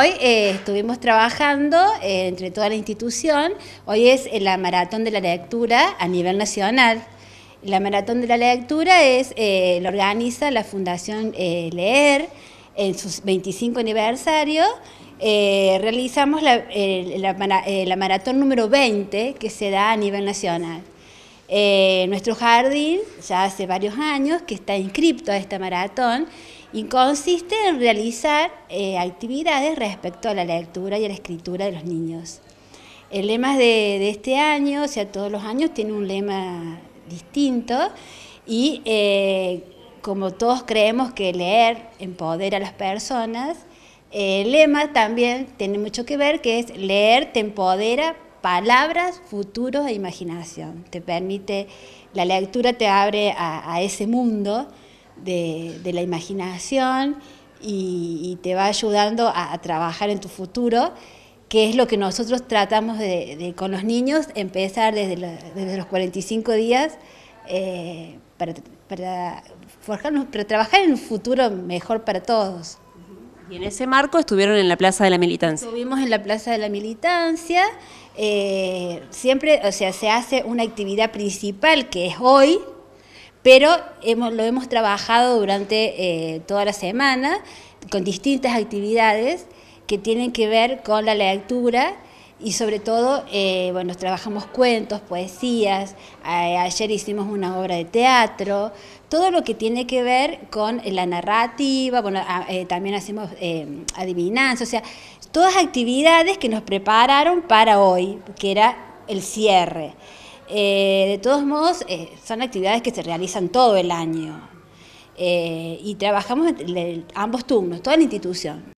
Hoy eh, estuvimos trabajando eh, entre toda la institución, hoy es eh, la Maratón de la Lectura a nivel nacional. La Maratón de la Lectura es, eh, lo organiza la Fundación Leer en sus 25 aniversario. realizamos la, la, maratón número 20 que se da a nivel nacional. nuestro jardín, ya hace varios años, que está inscripto a esta maratón, y consiste en realizar eh, actividades respecto a la lectura y a la escritura de los niños. El lema de, este año, o sea, todos los años tiene un lema distinto y eh, como todos creemos que leer empodera a las personas, el lema también tiene mucho que ver, que es leer te empodera palabras, futuros e imaginación. Te permite, la lectura te abre a ese mundo de, la imaginación y, te va ayudando a, trabajar en tu futuro, que es lo que nosotros tratamos de, con los niños, empezar desde, desde los 45 días eh, para, forjarnos, trabajar en un futuro mejor para todos. Y en ese marco estuvieron en la Plaza de la Militancia. Estuvimos en la Plaza de la Militancia. Eh, siempre, o sea, se hace una actividad principal que es hoy, pero lo hemos trabajado durante eh, toda la semana con distintas actividades que tienen que ver con la lectura y sobre todo, eh, bueno, trabajamos cuentos, poesías, ayer hicimos una obra de teatro, todo lo que tiene que ver con la narrativa, bueno, eh, también hacemos eh, adivinanzas, o sea, todas actividades que nos prepararon para hoy, que era el cierre. Eh, de todos modos, eh, son actividades que se realizan todo el año eh, y trabajamos en, ambos turnos, toda la institución.